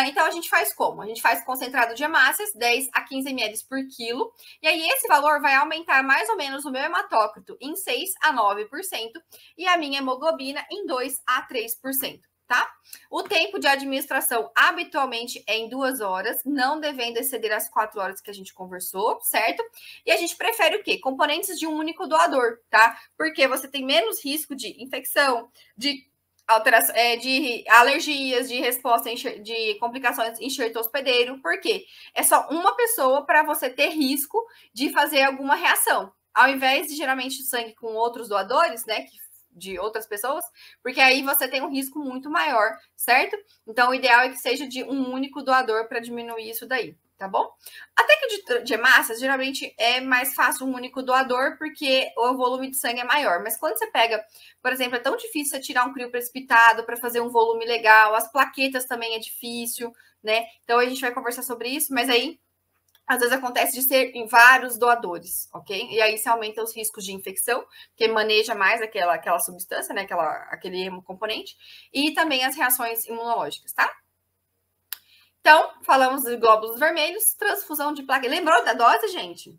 Ah, então a gente faz como? A gente faz concentrado de hemácias, 10 a 15 ml por quilo, e aí esse valor vai aumentar mais ou menos o meu hematócrito em 6 a 9% e a minha hemoglobina em 2 a 3%. Tá? O tempo de administração habitualmente é em duas horas, não devendo exceder as quatro horas que a gente conversou, certo? E a gente prefere o quê? Componentes de um único doador, tá? Porque você tem menos risco de infecção, de alteração, é, de alergias, de resposta de complicações enxerto hospedeiro, porque é só uma pessoa para você ter risco de fazer alguma reação. Ao invés de geralmente sangue com outros doadores, né, que de outras pessoas, porque aí você tem um risco muito maior, certo? Então, o ideal é que seja de um único doador para diminuir isso daí, tá bom? Até que de, de massas, geralmente é mais fácil um único doador, porque o volume de sangue é maior. Mas quando você pega, por exemplo, é tão difícil você tirar um crio precipitado para fazer um volume legal, as plaquetas também é difícil, né? Então, a gente vai conversar sobre isso, mas aí às vezes acontece de ser em vários doadores, ok? E aí se aumenta os riscos de infecção, que maneja mais aquela, aquela substância, né? Aquela, aquele hemocomponente, e também as reações imunológicas, tá? Então, falamos dos glóbulos vermelhos, transfusão de plaquetas. Lembrou da dose, gente?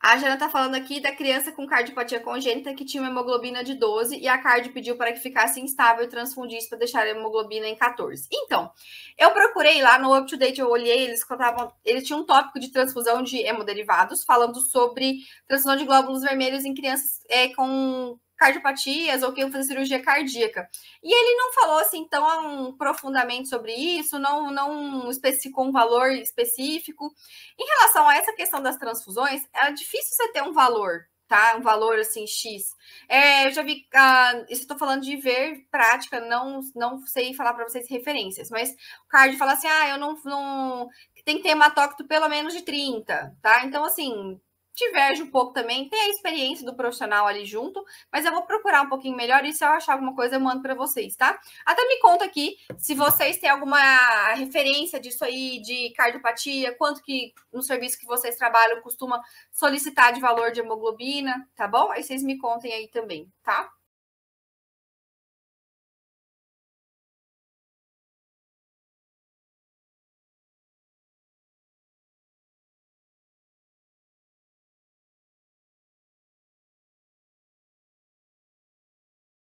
A Jana está falando aqui da criança com cardiopatia congênita que tinha uma hemoglobina de 12 e a Card pediu para que ficasse instável e transfundisse para deixar a hemoglobina em 14. Então, eu procurei lá no Up to Date, eu olhei, eles contavam, eles tinham um tópico de transfusão de hemoderivados, falando sobre transfusão de glóbulos vermelhos em crianças é, com cardiopatias ou que iam fazer cirurgia cardíaca. E ele não falou assim tão profundamente sobre isso, não, não especificou um valor específico. Em relação a essa questão das transfusões, é difícil você ter um valor, tá? Um valor assim, X. É, eu já vi. Ah, isso estou falando de ver prática, não, não sei falar para vocês referências, mas o card fala assim: ah, eu não. não tem que ter hematócrito pelo menos de 30, tá? Então, assim, diverge um pouco também. Tem a experiência do profissional ali junto, mas eu vou procurar um pouquinho melhor e se eu achar alguma coisa eu mando para vocês, tá? Até me conta aqui se vocês têm alguma referência disso aí de cardiopatia, quanto que no serviço que vocês trabalham costuma solicitar de valor de hemoglobina, tá bom? Aí vocês me contem aí também, tá?